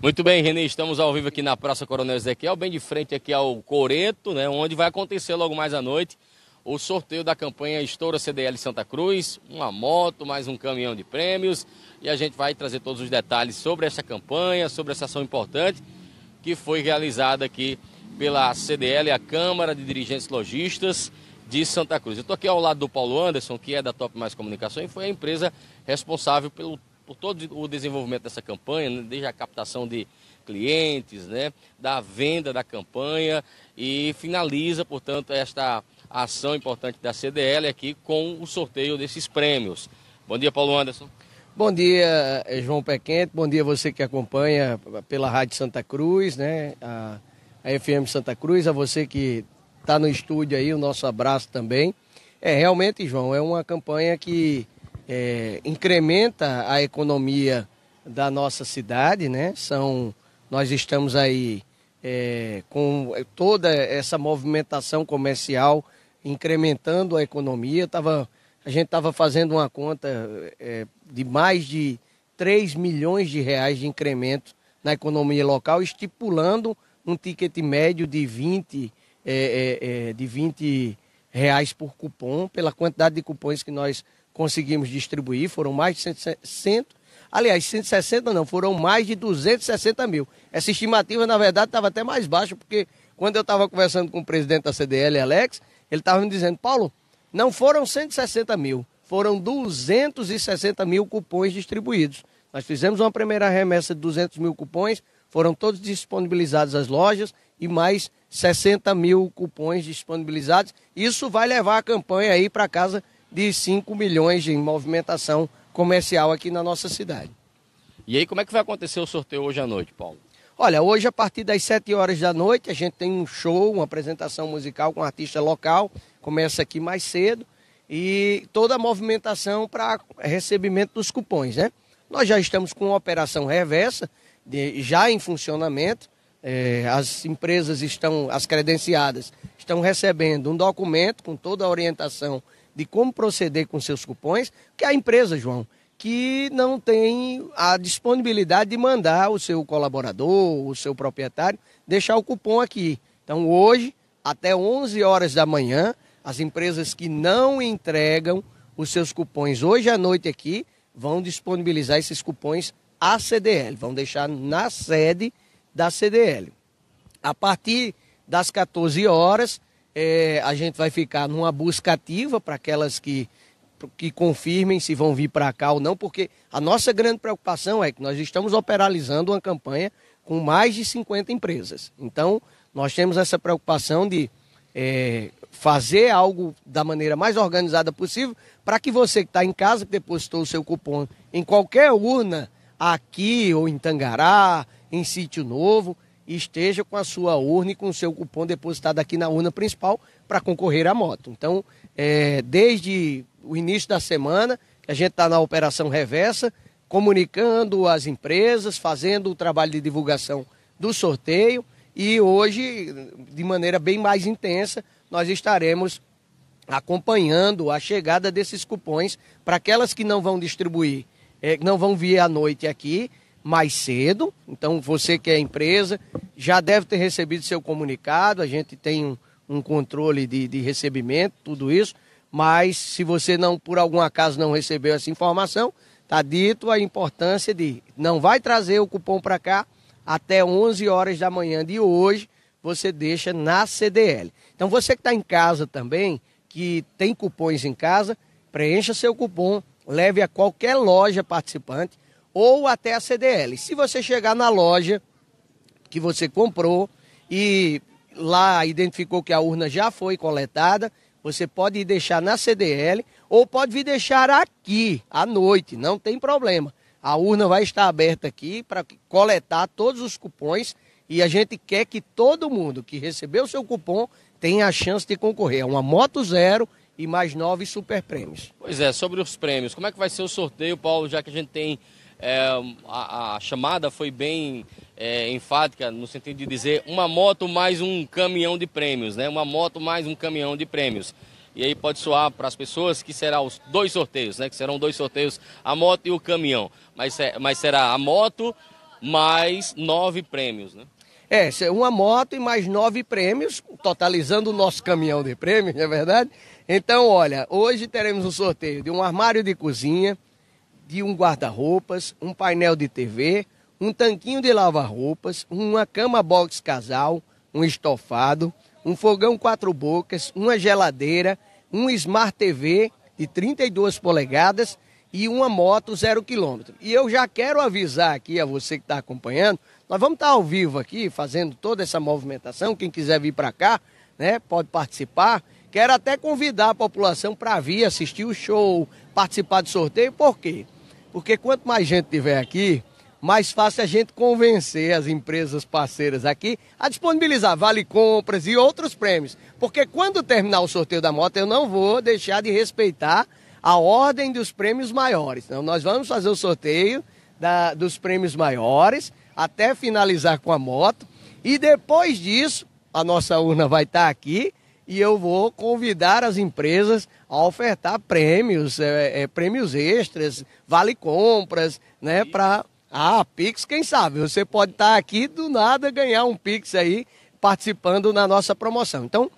Muito bem, Renê, estamos ao vivo aqui na Praça Coronel Ezequiel, bem de frente aqui ao Coreto, né, onde vai acontecer logo mais à noite o sorteio da campanha Estoura CDL Santa Cruz, uma moto, mais um caminhão de prêmios, e a gente vai trazer todos os detalhes sobre essa campanha, sobre essa ação importante que foi realizada aqui pela CDL, a Câmara de Dirigentes Logistas de Santa Cruz. Eu estou aqui ao lado do Paulo Anderson, que é da Top Mais Comunicação e foi a empresa responsável pelo por todo o desenvolvimento dessa campanha, né, desde a captação de clientes, né, da venda da campanha e finaliza, portanto, esta ação importante da CDL aqui com o sorteio desses prêmios. Bom dia, Paulo Anderson. Bom dia, eh, João Pequente. Bom dia você que acompanha pela Rádio Santa Cruz, né? A, a FM Santa Cruz, a você que está no estúdio aí, o nosso abraço também. É, realmente, João, é uma campanha que é, incrementa a economia da nossa cidade, né? São, nós estamos aí é, com toda essa movimentação comercial incrementando a economia. Tava, a gente estava fazendo uma conta é, de mais de 3 milhões de reais de incremento na economia local, estipulando um ticket médio de 20, é, é, é, de 20 reais por cupom, pela quantidade de cupons que nós conseguimos distribuir, foram mais de 160, aliás, 160 não, foram mais de 260 mil. Essa estimativa, na verdade, estava até mais baixa, porque quando eu estava conversando com o presidente da CDL, Alex, ele estava me dizendo, Paulo, não foram 160 mil, foram 260 mil cupons distribuídos. Nós fizemos uma primeira remessa de 200 mil cupons, foram todos disponibilizados às lojas e mais 60 mil cupons disponibilizados. Isso vai levar a campanha aí para casa de 5 milhões em movimentação comercial aqui na nossa cidade. E aí, como é que vai acontecer o sorteio hoje à noite, Paulo? Olha, hoje a partir das 7 horas da noite a gente tem um show, uma apresentação musical com um artista local, começa aqui mais cedo e toda a movimentação para recebimento dos cupons, né? Nós já estamos com uma operação reversa, de, já em funcionamento, é, as empresas estão, as credenciadas, estão recebendo um documento com toda a orientação de como proceder com seus cupons, que é a empresa, João, que não tem a disponibilidade de mandar o seu colaborador, o seu proprietário, deixar o cupom aqui. Então, hoje, até 11 horas da manhã, as empresas que não entregam os seus cupons hoje à noite aqui vão disponibilizar esses cupons à CDL, vão deixar na sede da CDL. A partir das 14 horas, é, a gente vai ficar numa busca ativa para aquelas que, que confirmem se vão vir para cá ou não, porque a nossa grande preocupação é que nós estamos operalizando uma campanha com mais de 50 empresas. Então, nós temos essa preocupação de é, fazer algo da maneira mais organizada possível para que você que está em casa, que depositou o seu cupom em qualquer urna aqui ou em Tangará, em Sítio Novo, esteja com a sua urna e com o seu cupom depositado aqui na urna principal para concorrer à moto. Então, é, desde o início da semana, a gente está na Operação Reversa, comunicando as empresas, fazendo o trabalho de divulgação do sorteio e hoje, de maneira bem mais intensa, nós estaremos acompanhando a chegada desses cupons para aquelas que não vão distribuir é, não vão vir à noite aqui mais cedo. Então, você que é empresa, já deve ter recebido seu comunicado. A gente tem um, um controle de, de recebimento, tudo isso. Mas se você não, por algum acaso, não recebeu essa informação, está dito a importância de não vai trazer o cupom para cá até 11 horas da manhã de hoje, você deixa na CDL. Então você que está em casa também, que tem cupons em casa, preencha seu cupom, leve a qualquer loja participante ou até a CDL. Se você chegar na loja que você comprou e lá identificou que a urna já foi coletada, você pode deixar na CDL ou pode vir deixar aqui à noite, não tem problema. A urna vai estar aberta aqui para coletar todos os cupons e a gente quer que todo mundo que recebeu o seu cupom tenha a chance de concorrer É uma moto zero e mais nove super prêmios. Pois é, sobre os prêmios, como é que vai ser o sorteio, Paulo, já que a gente tem. É, a, a, chamada foi bem é, enfática no sentido de dizer uma moto mais um caminhão de prêmios, né? Uma moto mais um caminhão de prêmios. E aí pode soar para as pessoas que serão os dois sorteios, né? Que serão dois sorteios, a moto e o caminhão. Mas, é, mas será a moto mais nove prêmios, né? É, é, uma moto e mais nove prêmios, totalizando o nosso caminhão de prêmios, não é verdade? Então, olha, hoje teremos um sorteio de um armário de cozinha, de um guarda-roupas, um painel de TV, um tanquinho de lavar-roupas, uma cama box casal, um estofado, um fogão quatro bocas, uma geladeira, um Smart TV de 32 polegadas e uma moto zero quilômetro. E eu já quero avisar aqui a você que está acompanhando, nós vamos estar tá ao vivo aqui, fazendo toda essa movimentação. Quem quiser vir para cá, né, pode participar. Quero até convidar a população para vir assistir o show, participar do sorteio. Por quê? Porque quanto mais gente tiver aqui, mais fácil a gente convencer as empresas parceiras aqui a disponibilizar vale compras e outros prêmios. Porque quando terminar o sorteio da moto, eu não vou deixar de respeitar a ordem dos prêmios maiores. Então, nós vamos fazer o sorteio da, dos prêmios maiores até finalizar com a moto. E depois disso, a nossa urna vai estar aqui e eu vou convidar as empresas a ofertar prêmios, é, é, prêmios extras, vale compras, né? Para ah, Pix, quem sabe? Você pode estar aqui do nada ganhar um Pix aí participando na nossa promoção. Então,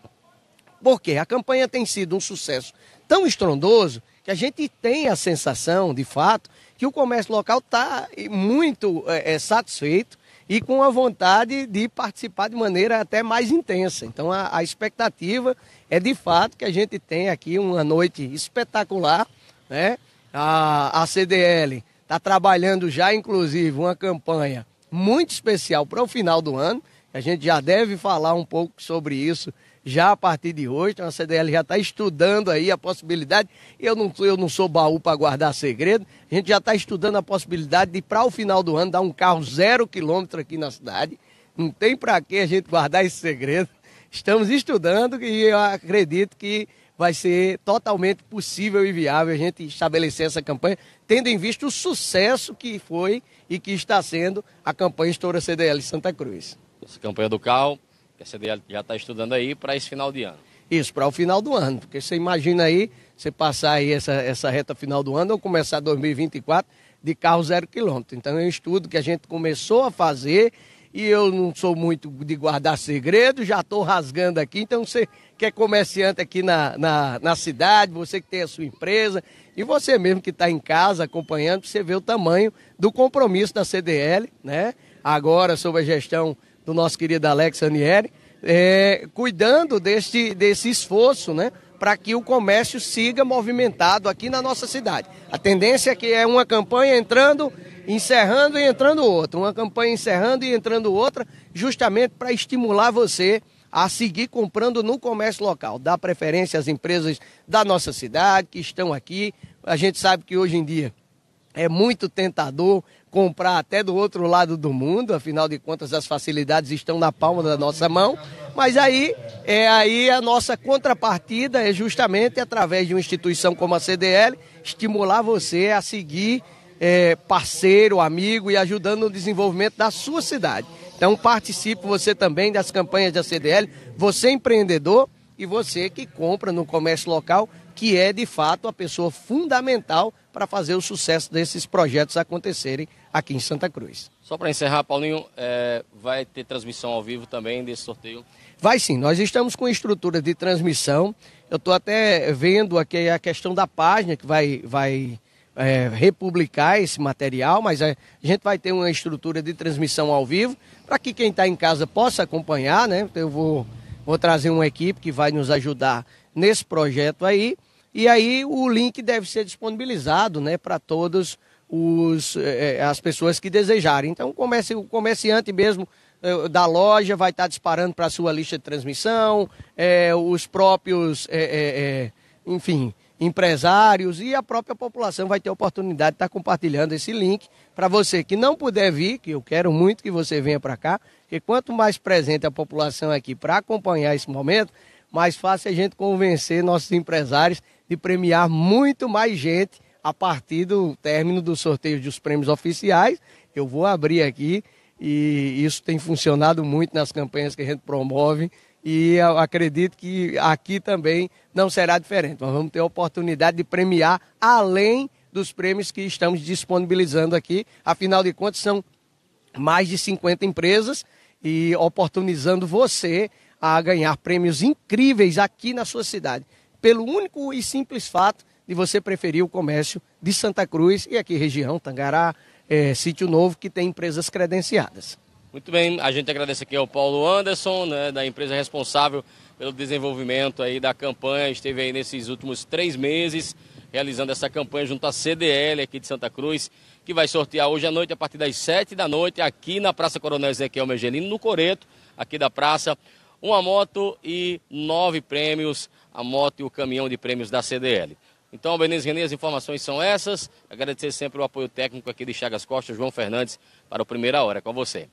por quê? A campanha tem sido um sucesso tão estrondoso que a gente tem a sensação, de fato, que o comércio local está eh, muito é, satisfeito e com a vontade de participar de maneira até mais intensa. Então, a, a expectativa é, de fato, que a gente tenha aqui uma noite espetacular. Né? A, a CDL está trabalhando já, inclusive, uma campanha muito especial para o final do ano. A gente já deve falar um pouco sobre isso já a partir de hoje. Então a CDL já está estudando aí a possibilidade. Eu não, eu não sou baú para guardar segredo. A gente já está estudando a possibilidade de, para o final do ano, dar um carro zero quilômetro aqui na cidade. Não tem para que a gente guardar esse segredo. Estamos estudando e eu acredito que vai ser totalmente possível e viável a gente estabelecer essa campanha, tendo em vista o sucesso que foi e que está sendo a campanha Estoura CDL Santa Cruz. Essa campanha do carro que a CDL já está estudando aí para esse final de ano. Isso, para o final do ano, porque você imagina aí, você passar aí essa, essa reta final do ano, ou começar 2024 de carro zero quilômetro. Então é um estudo que a gente começou a fazer e eu não sou muito de guardar segredo, já estou rasgando aqui. Então você que é comerciante aqui na, na, na cidade, você que tem a sua empresa e você mesmo que está em casa acompanhando, você vê o tamanho do compromisso da CDL, né? agora sob a gestão do nosso querido Alex Anieri, é, cuidando deste, desse esforço, né? Para que o comércio siga movimentado aqui na nossa cidade. A tendência é que é uma campanha entrando, encerrando e entrando outra, uma campanha encerrando e entrando outra, justamente para estimular você a seguir comprando no comércio local. Dá preferência às empresas da nossa cidade que estão aqui. A gente sabe que hoje em dia é muito tentador comprar até do outro lado do mundo, afinal de contas as facilidades estão na palma da nossa mão, mas aí é aí a nossa contrapartida é justamente através de uma instituição como a CDL estimular você a seguir é, parceiro, amigo e ajudando no desenvolvimento da sua cidade. Então participe você também das campanhas da CDL, você empreendedor e você que compra no comércio local, que é de fato a pessoa fundamental para fazer o sucesso desses projetos acontecerem aqui em Santa Cruz. Só para encerrar, Paulinho, é, vai ter transmissão ao vivo também desse sorteio? Vai sim, nós estamos com estrutura de transmissão. Eu estou até vendo aqui a questão da página que vai, vai é, republicar esse material, mas a gente vai ter uma estrutura de transmissão ao vivo para que quem está em casa possa acompanhar, né? Eu vou, vou trazer uma equipe que vai nos ajudar nesse projeto aí. E aí o link deve ser disponibilizado né, para todas eh, eh, as pessoas que desejarem. Então comece, o comerciante mesmo eh, da loja vai estar tá disparando para a sua lista de transmissão, eh, os próprios, enfim, empresários e a própria população vai ter a oportunidade de estar tá compartilhando esse link para você que não puder vir, que eu quero muito que você venha para cá, porque quanto mais presente a população aqui para acompanhar esse momento, mais fácil é a gente convencer nossos empresários de premiar muito mais gente a partir do término do sorteio dos prêmios oficiais. Eu vou abrir aqui e isso tem funcionado muito nas campanhas que a gente promove e acredito que aqui também não será diferente. Nós vamos ter a oportunidade de premiar além dos prêmios que estamos disponibilizando aqui. Afinal de contas, são mais de 50 empresas e oportunizando você a ganhar prêmios incríveis aqui na sua cidade pelo único e simples fato de você preferir o comércio de Santa Cruz e aqui região, Tangará, é, Sítio Novo, que tem empresas credenciadas. Muito bem, a gente agradece aqui ao Paulo Anderson, né, da empresa responsável pelo desenvolvimento aí da campanha, esteve aí nesses últimos três meses realizando essa campanha junto à CDL aqui de Santa Cruz, que vai sortear hoje à noite, a partir das 7 da noite, aqui na Praça Coronel Ezequiel Mergelino, no Coreto, aqui da praça, uma moto e nove prêmios a moto e o caminhão de prêmios da CDL. Então, Benício Renê, as informações são essas. Agradecer sempre o apoio técnico aqui de Chagas Costa, João Fernandes, para o Primeira Hora. É com você.